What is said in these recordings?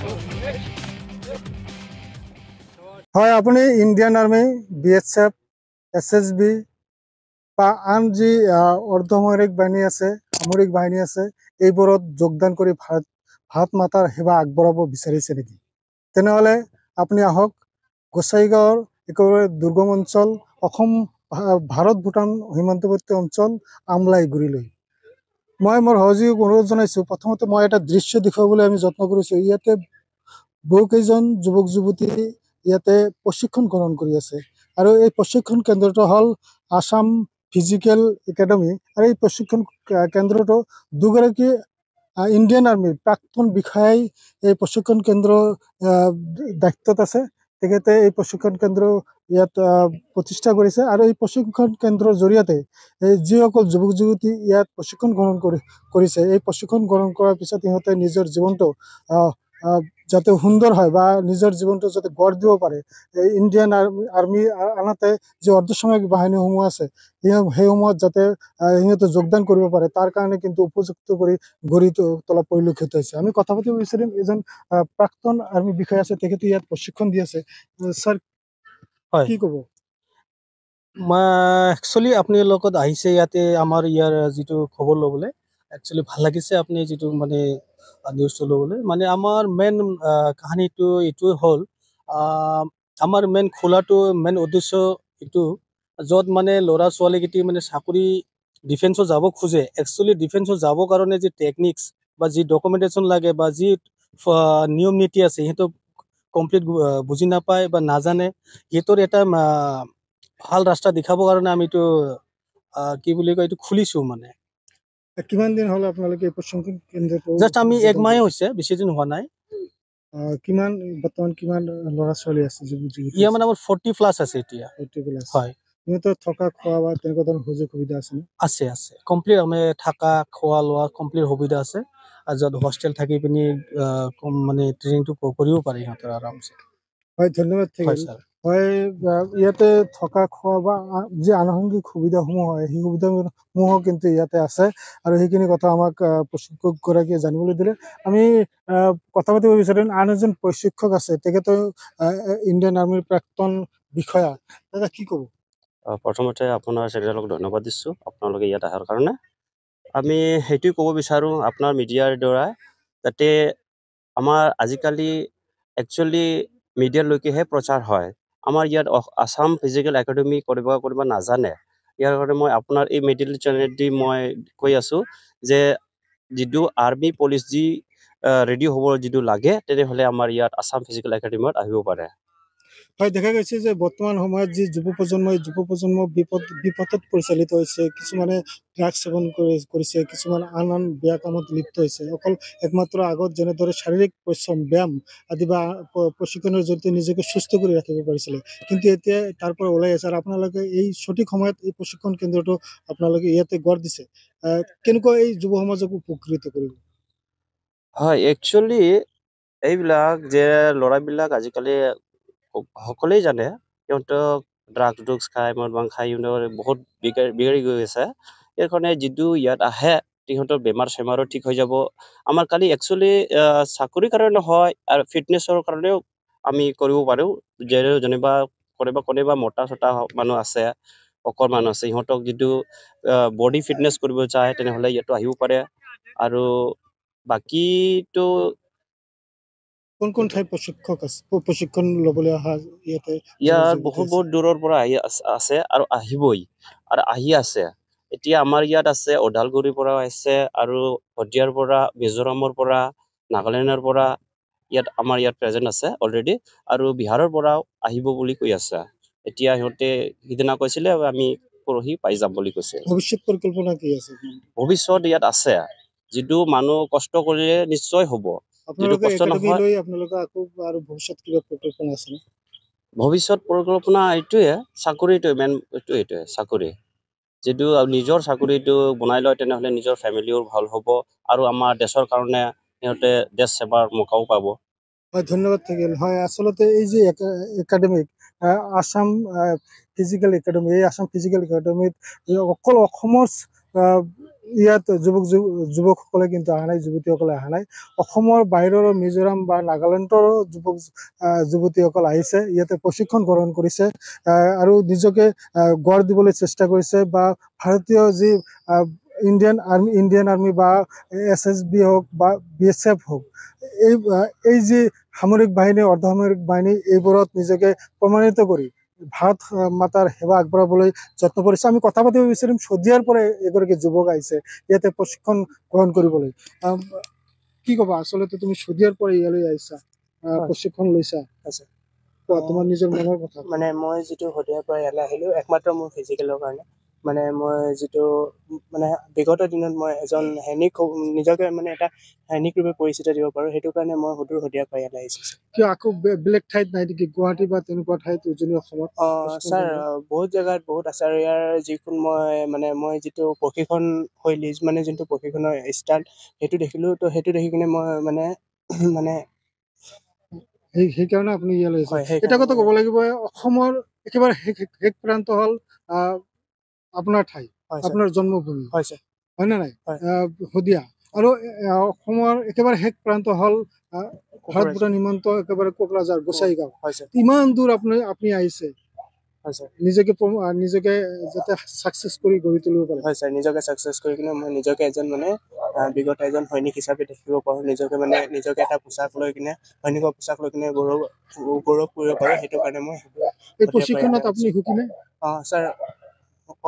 হয় আপুনি Indian Army B S F S S B বা আন যি অৰ্ধসামৰিক বাহিনী আছে সামৰিক বাহিনী আছে এইবোৰত যোগদান কৰি ভাৰত ভাৰত মাতাৰ সেৱা আগবঢ়াব বিচাৰিছে নেকি তেনেহ'লে আপুনি আহক গোচাইগাঁৱৰ একেবাৰে দুৰ্গম অঞ্চল অসম ভাৰত ভূটান সীমান্তৱৰ্তী অঞ্চল আমলাইগুৰিলৈ মই মোৰ সহযোগীক অনুৰোধ জনাইছোঁ প্ৰথমতে মই এটা দৃশ্য দেখুৱাবলৈ আমি যত্ন কৰিছোঁ ইয়াতে বহুকেইজন যুৱক যুৱতী ইয়াতে প্ৰশিক্ষণ গ্ৰহণ কৰি আছে আৰু এই প্ৰশিক্ষণ কেন্দ্ৰটো হ'ল আছাম ফিজিকেল একাডেমী আৰু এই প্ৰশিক্ষণ কেন্দ্ৰটো দুগৰাকী ইণ্ডিয়ান আৰ্মীৰ প্ৰাক্তন বিষয়াই এই প্ৰশিক্ষণ কেন্দ্ৰ দায়িত্বত আছে তেখেতে এই প্ৰশিক্ষণ কেন্দ্ৰ ইয়াত প্ৰতিষ্ঠা কৰিছে আৰু এই প্ৰশিক্ষণ কেন্দ্ৰৰ জৰিয়তে এই যিসকল যুৱক যুৱতী ইয়াত প্ৰশিক্ষণ গ্ৰহণ কৰি কৰিছে এই প্ৰশিক্ষণ গ্ৰহণ কৰাৰ পিছত সিহঁতে নিজৰ জীৱনটো যাতে সুন্দৰ হয় বা নিজৰ জীৱনটো যাতে গঢ় দিব পাৰে ইণ্ডিয়ান আৰ্মি আৰ্মি আনহাতে যি অৰ্ধসামৰিক বাহিনীসমূহ আছে সেইসমূহত যাতে সিহঁতে যোগদান কৰিব পাৰে তাৰ কাৰণে কিন্তু উপযুক্ত কৰি গঢ়ি তোলা পৰিলক্ষিত হৈছে আমি কথা পাতিব বিচাৰিম এজন প্ৰাক্তন আৰ্মি বিষয়া আছে তেখেতে ইয়াত প্ৰশিক্ষণ দি আছে ছাৰ কি ক'ব একচুৱেলি আপুনি লগত আহিছে ইয়াতে আমাৰ ইয়াৰ যিটো খবৰ ল'বলৈ একচুৱেলি ভাল লাগিছে আপুনি যিটো মানে নিউজটো ল'বলৈ মানে আমাৰ মেইন কাহিনীটো এইটোৱে হ'ল আমাৰ মেইন খোলাটো মেইন উদ্দেশ্য এইটো য'ত মানে ল'ৰা ছোৱালীকেইটি মানে চাকৰি ডিফেন্সত যাব খোজে একচুৱেলি ডিফেন্সত যাব কাৰণে যি টেকনিক্স বা যি ডকুমেণ্টেশ্যন লাগে বা যি নিয়ম নীতি আছে সিহঁতক কমপ্লিট বুজি নাপায় বা নাজানে সিহঁতৰ এটা ভাল ৰাস্তা দেখাবৰ কাৰণে আমিতো কি বুলি কয় এইটো খুলিছোঁ মানে কিমান দিন হল আপোনালোকে এই প্ৰশ্নখন কেন্দ্ৰটো জাষ্ট আমি এক মাহে হৈছে বেছি দিন হোৱা নাই কিমান বৰ্তমান কিমান ল'ৰা ছোৱালী আছে ইয়াৰ মানে আমাৰ ফৰ্টি প্লাছ আছে এতিয়া ফৰ্টি প্লাছ হয় আছে আছে কমপ্লিট আমি থকা খোৱা লোৱা কমপ্লিট সুবিধা আছে আৰু য'ত হোষ্টেল থাকি পিনি মানে ট্ৰেইনিংটো কৰিব পাৰে সিহঁতৰ আৰামছে হয় ধন্যবাদ হয় ছাৰ হয় ইয়াতে থকা খোৱা বা যি আনুসংগিক সুবিধাসমূহ হয় সেই সুবিধাসমূহো কিন্তু ইয়াতে আছে আৰু সেইখিনি কথা আমাক প্ৰশিক্ষকগৰাকীয়ে জানিবলৈ দিলে আমি কথা পাতিব বিচাৰিম আন এজন প্ৰশিক্ষক আছে তেখেতে ইণ্ডিয়ান আৰ্মীৰ প্ৰাক্তন বিষয়া তাতে কি ক'ব প্ৰথমতে আপোনাৰ চাৰিজনক ধন্যবাদ দিছোঁ আপোনালোকে ইয়াত অহাৰ কাৰণে আমি সেইটোৱে ক'ব বিচাৰোঁ আপোনাৰ মিডিয়াৰ দ্বাৰা যাতে আমাৰ আজিকালি একচুৱেলি মিডিয়ালৈকেহে প্ৰচাৰ হয় আমাৰ ইয়াত আসাম ফিজিকেল একাডেমি কৰিব কৰিব নাজানে ইয়াৰ কাৰণে মই আপোনাৰ এই মেডিকেল দি মই কৈ আছো যে যিটো আৰ্মি পুলিচ যি ৰেডি হ'ব যিটো লাগে তেনেহ'লে আমাৰ ইয়াত আসাম ফিজিকেল একাডেমিত আহিব পাৰে হয় দেখা গৈছে যে বৰ্তমান সময়ত যি যুৱ প্ৰজন্মই যুৱ প্ৰজন্ম বিপদ বিপদত পৰিচালিত হৈছে কিছুমানে ড্ৰাগছ সেৱন কৰিছে কিছুমান আন আন বেয়া কামত লিপ্ত হৈছে অকল একমাত্ৰ আগত যেনেদৰে শাৰীৰিক পৰিশ্ৰম ব্যায়াম আদি বা প্ৰশিক্ষণৰ জৰিয়তে নিজকে সুস্থ কৰি ৰাখিব পাৰিছিলে কিন্তু এতিয়া তাৰ পৰা ওলাই আছে আৰু আপোনালোকে এই সঠিক সময়ত এই প্ৰশিক্ষণ কেন্দ্ৰটো আপোনালোকে ইয়াতে গঢ় দিছে কেনেকুৱা এই যুৱ সমাজক উপকৃত কৰিব হয় একচুৱেলি এইবিলাক যে ল'ৰাবিলাক আজিকালি সকলেই জানে সিহঁতক ড্ৰাগছ ড্ৰুগছ খাই মদ ভাং খাই সিহঁতৰ বহুত বিগাৰি বিগাৰি গৈ আছে সেইকাৰণে যিটো ইয়াত আহে সিহঁতৰ বেমাৰ চেমাৰো ঠিক হৈ যাব আমাৰ কালি একচুৱেলি চাকৰিৰ কাৰণে নহয় আৰু ফিটনেছৰ কাৰণেও আমি কৰিব পাৰোঁ যে যেনিবা কোনোবা কোনোবা মোটা চোটা মানুহ আছে অকল মানুহ আছে সিহঁতক যিটো বডি ফিটনেছ কৰিব যায় তেনেহ'লে ইয়াতো আহিব পাৰে আৰু বাকীটো কোন কোন ঠাইৰ প্ৰশিক্ষক আছে প্ৰশিক্ষণ লবলৈ অহা ইয়াতে ইয়াৰ বহুত বহুত দূৰৰ পৰা আহি আছে আৰু আহিবই আৰু আহি আছে এতিয়া আমাৰ ইয়াত আছে ওদালগুৰিৰ পৰা আহিছে আৰু শদিয়াৰ পৰা মিজোৰামৰ পৰা নাগালেণ্ডৰ পৰা ইয়াত আমাৰ ইয়াত প্ৰেজেণ্ট আছে অলৰেডি আৰু বিহাৰৰ পৰাও আহিব বুলি কৈ আছে এতিয়া সিহঁতে সিদিনা কৈছিলে আমি পৰহি পাই যাম বুলি কৈছে ভৱিষ্যত পৰিকল্পনা কি আছে ভৱিষ্যত ইয়াত আছে যিটো মানুহ কষ্ট কৰিলে নিশ্চয় হ'ব ভৱিষ্যত পৰিকল্পনা এইটোৱে চাকৰিটোৱে মেইন এইটো এইটোৱে চাকৰি যিটো নিজৰ চাকৰিটো বনাই লয় তেনেহ'লে নিজৰ ফেমিলিও ভাল হ'ব আৰু আমাৰ দেশৰ কাৰণে সিহঁতে দেশ সেৱাৰ মোকাও পাব হয় ধন্যবাদ থাকিল হয় আচলতে এই যে একাডেমিক আছাম ফিজিকেল একাডেমি এই আছাম ফিজিকেল একাডেমিত অকল অসমৰ ইয়াত যুৱক যুৱকসকলে কিন্তু অহা নাই যুৱতীসকলে অহা নাই অসমৰ বাহিৰৰ মিজোৰাম বা নাগালেণ্ডৰো যুৱক যুৱতীসকল আহিছে ইয়াতে প্ৰশিক্ষণ গ্ৰহণ কৰিছে আৰু নিজকে গঢ় দিবলৈ চেষ্টা কৰিছে বা ভাৰতীয় যি ইণ্ডিয়ান আৰ্মি ইণ্ডিয়ান আৰ্মি বা এছ এছ বি হওক বা বি এছ এফ হওক এই এই যি সামৰিক বাহিনী অৰ্ধসামৰিক বাহিনী এইবোৰত নিজকে প্ৰমাণিত কৰি ভাৰত মাতাৰ সেৱা আগবঢ়াবলৈ যত্ন কৰিছে আমি কথা পাতিব বিচাৰিম সদিয়াৰ পৰা এগৰাকী যুৱক আহিছে ইয়াতে প্ৰশিক্ষণ গ্ৰহণ কৰিবলৈ কি ক'বা আচলতে তুমি সদিয়াৰ পৰা ইয়ালৈ আহিছা প্ৰশিক্ষণ লৈছা আছে তোমাৰ নিজৰ মনৰ কথা মানে মই যিটো শদিয়াৰ পৰা ইয়ালৈ আহিলো একমাত্ৰ মোৰ ফিজিকেলৰ কাৰণে মানে মই যিটো মানে বিগত দিনত মই এজন সৈনিক নিজকে মানে এটা সৈনিক ৰূপে পৰিচিত দিব পাৰোঁ সেইটো কাৰণে মই সুদূৰ শদিয়া পাই ইয়ালৈ আহিছোঁ কিয় আকৌ বেলেগ ঠাইত নাই নেকি গুৱাহাটী বা তেনেকুৱা ঠাইত উজনি অসমত অঁ ছাৰ বহুত জেগাত বহুত আছে আৰু ইয়াৰ যিখন মই মানে মই যিটো প্ৰশিক্ষণ শৈলী মানে যোনটো প্ৰশিক্ষণৰ ষ্টাইল সেইটো দেখিলো ত সেইটো দেখি কিনে মই মানে মানে সেইকাৰণে আপুনি ইয়ালৈ আহিছে এটা কথা ক'ব লাগিব অসমৰ একেবাৰে শেষ প্ৰান্ত হ'ল আপোনাৰ ঠাই আপোনাৰ জন্মভূমি হয় নাই হদিয়া আর একবারে শেষ প্রান্ত হল ভারতপুরা নিমন্ত একবার কোকরাঝার গোসাইগাঁও ইমান দূর আপনি আপনি আইসে নিজকে নিজকে মানে এজন মানে বিগত এজন সৈনিক নিজকে মানে নিজকে একটা পোশাক লো কিনে সৈনিকের পোশাক লো কিনে গৌরব গৌরব করব পড়ে সেইটার কারণে মানে এই প্রশিক্ষণ আপনি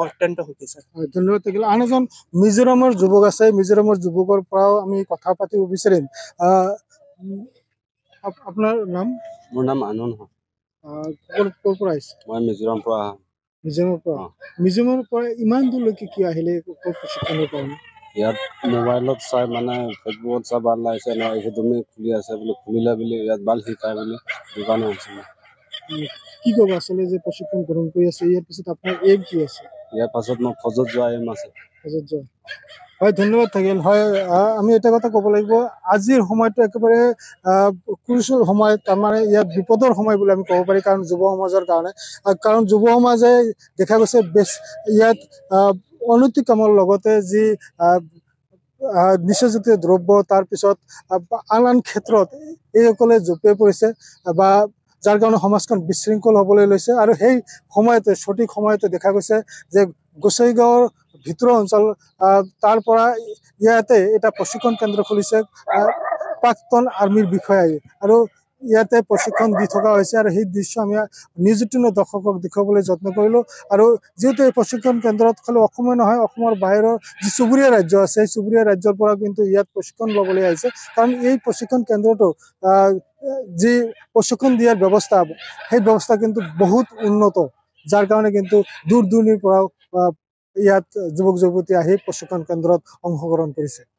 অত্যন্ত সুখী ছাৰ ধন্যবাদ থাকিলে আন এজন মিজোৰামৰ যুৱক আছে মিজোৰামৰ যুৱকৰ পৰাও আমি কথা পাতিব বিচাৰিম আপোনাৰ নাম মোৰ নাম আনন্দ ক'ৰ ক'ৰ পৰা আহিছে মই মিজোৰাম পৰা মিজোৰামৰ পৰা মিজোৰামৰ পৰা ইমান দূৰলৈকে কি আহিলে ক'ত প্ৰশিক্ষণৰ কাৰণে ইয়াত মোবাইলত চাই মানে ফেচবুকত চাই বাল লাগিছে নহয় এইখিনি খুলি আছে বুলি খুলিলে বুলি ইয়াত বাল শিকাই বুলি দোকানো আছে মই কি ক'ব আচলতে যে প্ৰশিক্ষণ গ্ৰহণ কৰি আছে ইয়াৰ পিছত আপোনাৰ এইম কি আছে ইয়াৰ পাছত মই ফজত যোৱা এইম আছে ফজত যোৱা হয় ধন্যবাদ থাকিল হয় আমি এটা কথা ক'ব লাগিব আজিৰ সময়টো একেবাৰে ক্ৰুচিয়েল সময় তাৰমানে ইয়াত বিপদৰ সময় বুলি আমি ক'ব পাৰি কাৰণ যুৱ সমাজৰ কাৰণে কাৰণ যুৱ সমাজে দেখা গৈছে বেছ ইয়াত অনৈতিক কামৰ লগতে যি নিচাজাতীয় দ্ৰব্য তাৰপিছত আন আন ক্ষেত্ৰত এইসকলে জপিয়াই পৰিছে বা যাৰ কাৰণে সমাজখন বিশৃঙ্খল হবলৈ লৈছে আৰু সেই সময়তে সঠিক সময়তে দেখা গৈছে যে গোসাইগাঁৱৰ ভিতৰ অঞ্চল তাৰপৰা ইয়াতে এটা প্ৰশিক্ষণ কেন্দ্ৰ খুলিছে প্ৰাক্তন আৰ্মীৰ বিষয়াই আৰু ইয়াতে প্ৰশিক্ষণ দি থকা হৈছে আৰু সেই দৃশ্য আমি নিউজ এইটিনেৰ দৰ্শকক দেখাবলে যত্ন কৰলো আৰু যিহেতু এই প্ৰশিক্ষণ কেন্দ্ৰত খালি নহয় অসমৰ বাহিৰৰ যি চুবুৰীয়া ৰাজ্য আছে সেই চুবুৰীয়া ৰাজ্যৰ পৰ কিন্তু ইয়াত প্ৰশিক্ষণ লবলে আছে কাৰণ এই প্ৰশিক্ষণ কেন্দ্ৰটো যি প্ৰশিক্ষণ দিয়াৰ ব্যৱস্থা সেই ব্যৱস্থা কিন্তু বহুত উন্নত যাৰ কাৰণে কিন্তু দূৰ দূৰণিৰ পৰ ইয়াত যুৱক যুবতী আহি প্ৰশিক্ষণ কেন্দ্ৰত অংশগ্ৰহণ কৰেছে